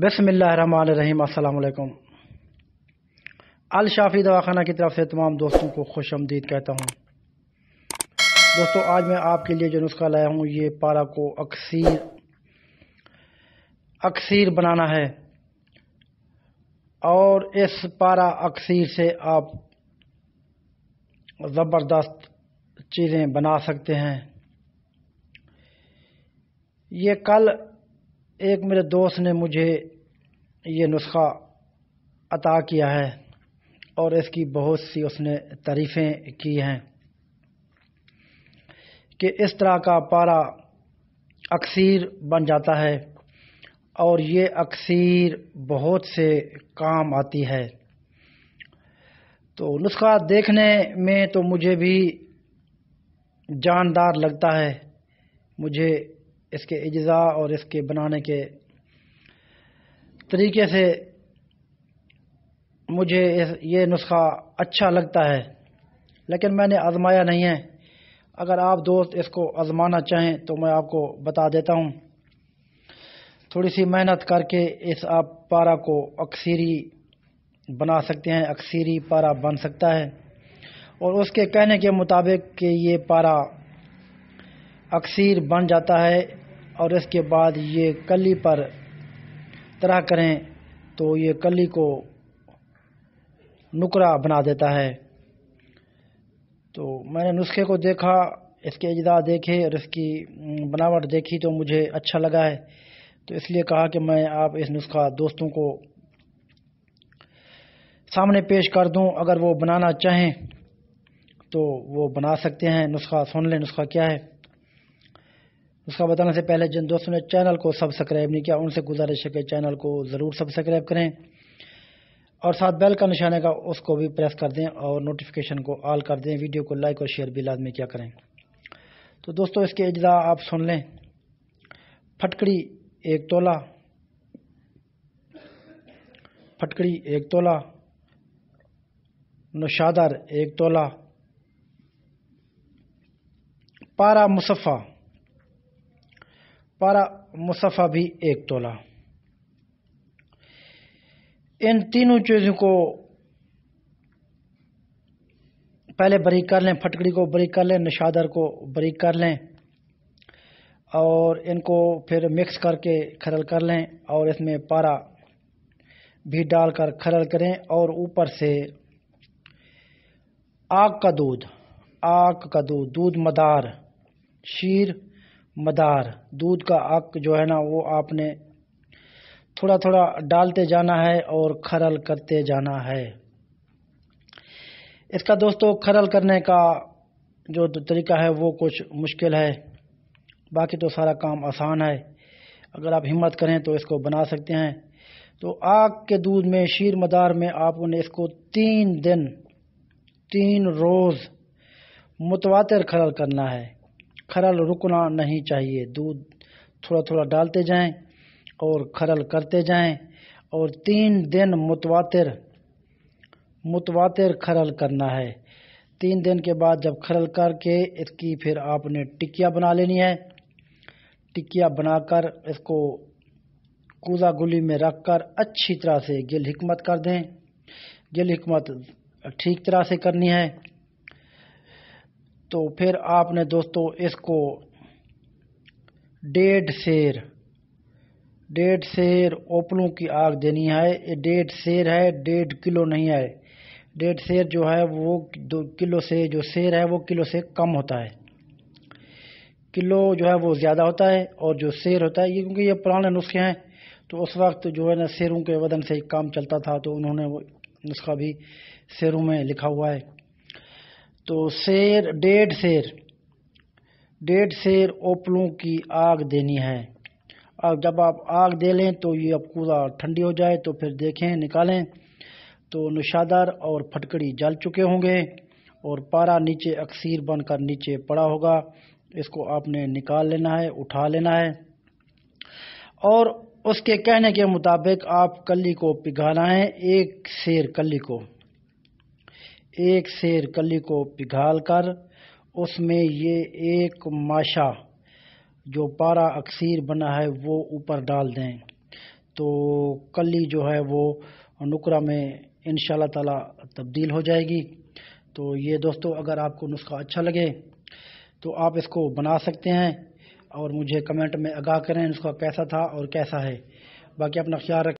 बसमिल्लाम अल्लाम अलशाफ़ी दवाखाना की तरफ से तमाम दोस्तों को खुश आमदीद कहता हूँ दोस्तों आज मैं आपके लिए जो नुस्खा लाया हूँ ये पारा को अक्सर अक्सर बनाना है और इस पारा अक्सर से आप ज़बरदस्त चीज़ें बना सकते हैं ये कल एक मेरे दोस्त ने मुझे ये नुस्खा अता किया है और इसकी बहुत सी उसने तारीफ़ें की हैं कि इस तरह का पारा अक्सर बन जाता है और ये अक्सर बहुत से काम आती है तो नुस्खा देखने में तो मुझे भी जानदार लगता है मुझे इसके अज्जा और इसके बनाने के तरीके से मुझे ये नुस्खा अच्छा लगता है लेकिन मैंने आजमाया नहीं है अगर आप दोस्त इसको आजमाना चाहें तो मैं आपको बता देता हूँ थोड़ी सी मेहनत करके इस आप पारा को अक्सीरी बना सकते हैं अक्सीरी पारा बन सकता है और उसके कहने के मुताबिक कि ये पारा अक्सीर बन जाता है और इसके बाद ये कली पर तरह करें तो ये कली को नुकरा बना देता है तो मैंने नुस्खे को देखा इसके अजदा देखे और इसकी बनावट देखी तो मुझे अच्छा लगा है तो इसलिए कहा कि मैं आप इस नुस्खा दोस्तों को सामने पेश कर दूं अगर वो बनाना चाहें तो वो बना सकते हैं नुस्खा सुन लें नुस्खा क्या है उसका बताने से पहले जिन दोस्तों ने चैनल को सब्सक्राइब नहीं किया उनसे गुजारिश है कि चैनल को ज़रूर सब्सक्राइब करें और साथ बेल का निशाने का उसको भी प्रेस कर दें और नोटिफिकेशन को ऑल कर दें वीडियो को लाइक और शेयर भी लाजमी क्या करें तो दोस्तों इसके अजला आप सुन लें फटकड़ी एक तोला फटकड़ी एक तोला नौशादर एक तोला पारा मुसफ़ा पारा मुसफ़ा भी एक तोला इन तीनों चीज़ों को पहले बरीक कर लें फटकड़ी को बरीक कर लें नशादर को बरीक कर लें और इनको फिर मिक्स करके खरल कर लें और इसमें पारा भी डालकर खरल करें और ऊपर से आग का दूध आग का दूध दूध मदार शीर मदार दूध का अक जो है ना वो आपने थोड़ा थोड़ा डालते जाना है और खरल करते जाना है इसका दोस्तों खरल करने का जो तरीका है वो कुछ मुश्किल है बाकी तो सारा काम आसान है अगर आप हिम्मत करें तो इसको बना सकते हैं तो आग के दूध में शीर मदार में आपने इसको तीन दिन तीन रोज़ मुतवातर खरल करना है खरल रुकना नहीं चाहिए दूध थोड़ा थोड़ा डालते जाएं और खरल करते जाएं और तीन दिन मुतवातिर मुतवातिर खरल करना है तीन दिन के बाद जब खरल करके इसकी फिर आपने टिकिया बना लेनी है टिकिया बनाकर इसको कूजा गुली में रखकर अच्छी तरह से गिल हिकमत कर दें गिल हिकमत ठीक तरह से करनी है तो फिर आपने दोस्तों इसको डेढ़ शेर डेढ़ शेर ओपलों की आग देनी है डेढ़ शेर है डेढ़ किलो नहीं है डेढ़ शेर जो है वो दो किलो से जो शेर है वो किलो से कम होता है किलो जो है वो ज़्यादा होता है और जो शेर होता है ये क्योंकि ये पुराने नुस्खे हैं तो उस वक्त जो है ना शेरों के वदन से काम चलता था तो उन्होंने वो नुस्खा भी शेरों में लिखा हुआ है तो शेर डेढ़ शेर डेढ़ शेर ओपलों की आग देनी है अब जब आप आग दे लें तो ये अब कूड़ा ठंडी हो जाए तो फिर देखें निकालें तो नुशादार और फटकड़ी जल चुके होंगे और पारा नीचे अक्सीर बनकर नीचे पड़ा होगा इसको आपने निकाल लेना है उठा लेना है और उसके कहने के मुताबिक आप कली को पिघाना है एक शेर कली को एक शेर कली को पिघाल कर उसमें ये एक माशा जो पारा अक्सीर बना है वो ऊपर डाल दें तो कली जो है वो नुकरा में इन ताला तब्दील हो जाएगी तो ये दोस्तों अगर आपको नुस्खा अच्छा लगे तो आप इसको बना सकते हैं और मुझे कमेंट में आगाह करें इसका कैसा था और कैसा है बाकी अपना ख्याल रखें